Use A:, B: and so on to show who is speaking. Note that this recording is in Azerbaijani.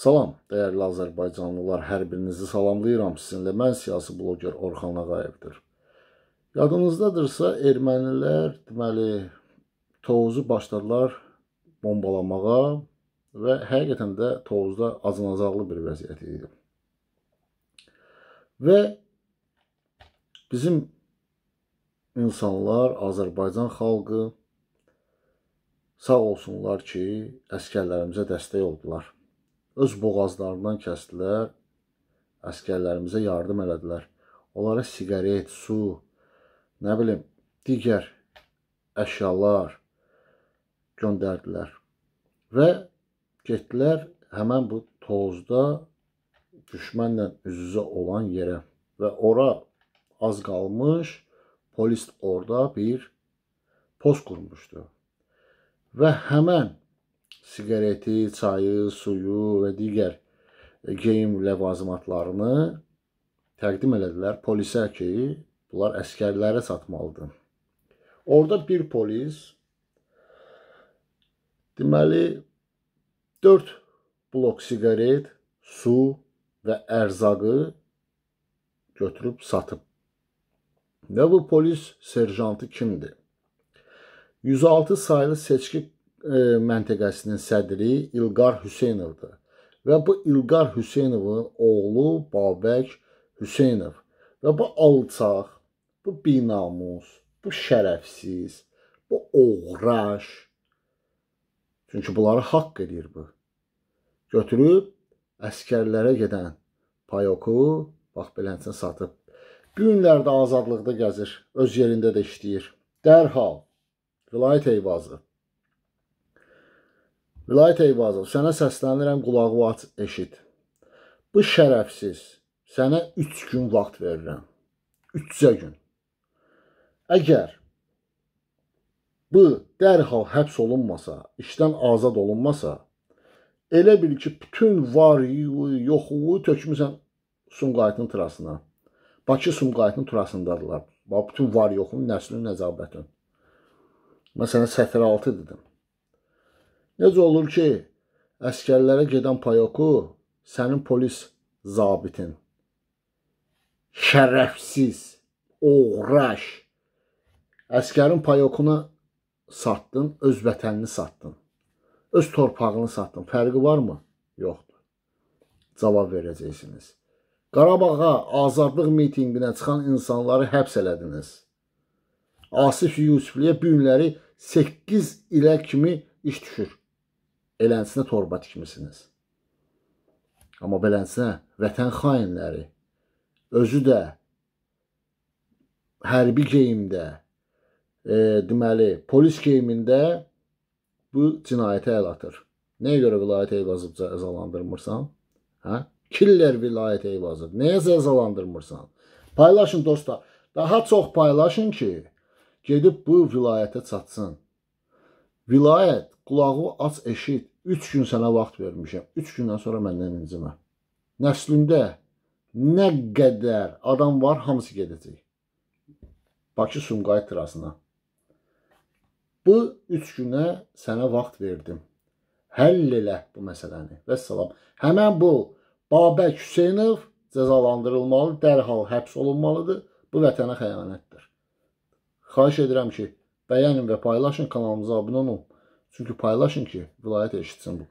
A: Salam, dəyərli Azərbaycanlılar, hər birinizi salamlayıram. Sizinlə mən siyasi bloger Orxan Ağayevdir. Yadınızdadırsa, ermənilər deməli Tovuzu başladılar bombalamağa və həqiqətən də Tovuzda acınacaqlı bir vəziyyət idi. Və bizim insanlar, Azərbaycan xalqı sağ olsunlar ki, əskərlərimizə dəstək oldular öz boğazlarından kəsdilər, əskərlərimizə yardım elədilər. Onlara siqaret, su, nə bilim, digər əşyalar göndərdilər. Və getdilər həmən bu tozda düşmənlə üz-üzə olan yerə və ora az qalmış polis orada bir post qurmuşdu. Və həmən siqareti, çayı, suyu və digər e, geyim ləvazımatlarını təqdim elədilər polisə ki, bunlar əskərlərə satmalıdır. Orada bir polis deməli 4 blok siqaret, su və ərzaqı götürüb satıb. Və bu polis serjantı kimdir? 106 saylı seçki E, məntəqəsinin sədri İlqar Hüseynovdur. Və bu İlqar Hüseynovun oğlu Babək Hüseynov. Və bu alçaq, bu binamus, bu şərəfsiz, bu oğraş. Çünki bunları haqq edir bu. Götürüb əskərlərə gedən payoku, bax beləncə satıb. Bu günlərdə azadlıqda gəzir, öz yerində də işləyir. Dərhal, vilayət eyvazı. Vilayət Eyvazov, sənə səslənirəm, qulağı aç, eşit. Bu şərəfsiz, sənə 3 gün vaxt verirəm. 3-cə gün. Əgər bu dərhal həbs olunmasa, işdən azad olunmasa, elə bil ki, bütün varlığı, yoxluğu tökmüsən Sumqayıtın tırasına. Bakı Sumqayıtın tırasındadırlar. Bütün var yoxun, nəslin, nəcabətin. Mən sənə sətirə 6 dedim. Necə olur ki, əskərlərə gedən payoku sənin polis zabitin. Şərəfsiz, oğraş. Əskərin payokunu satdın, öz vətənini satdın. Öz torpağını satdın. Fərqi varmı? Yoxdur. Cavab verəcəksiniz. Qarabağa azadlıq mitinqinə çıxan insanları həbs elədiniz. Asif Yusufliyə bu günləri 8 ilə kimi iş düşür. Elənsinə torba tikmisiniz. Amma belənsinə vətən xainləri özü də hərbi geyimdə, e, deməli, polis geyimində bu cinayətə əl atır. Nəyə görə vilayət eyvazıb cəzalandırmırsan? Hə? Killer vilayət eyvazıb. Nəyə cəzalandırmırsan? Paylaşın dostlar. Daha çox paylaşın ki, gedib bu vilayətə çatsın. Vilayət qulağı aç eşit. Üç gün sənə vaxt vermişəm. Üç gündən sonra məndən incimə. Nəslində nə qədər adam var, hamısı gedəcək. Bakı-Sumqayıt tirasına. Bu üç günə sənə vaxt verdim. Həll elə bu məsələni. Və salam. Həmən bu Babək Hüseynov cəzalandırılmalı, dərhal həbs olunmalıdır. Bu vətənə xəyanətdir. Xahiş edirəm ki, bəyənin və paylaşın, kanalımıza abunə olun. Çünkü paylaşın ki vilayet eşitsin bu.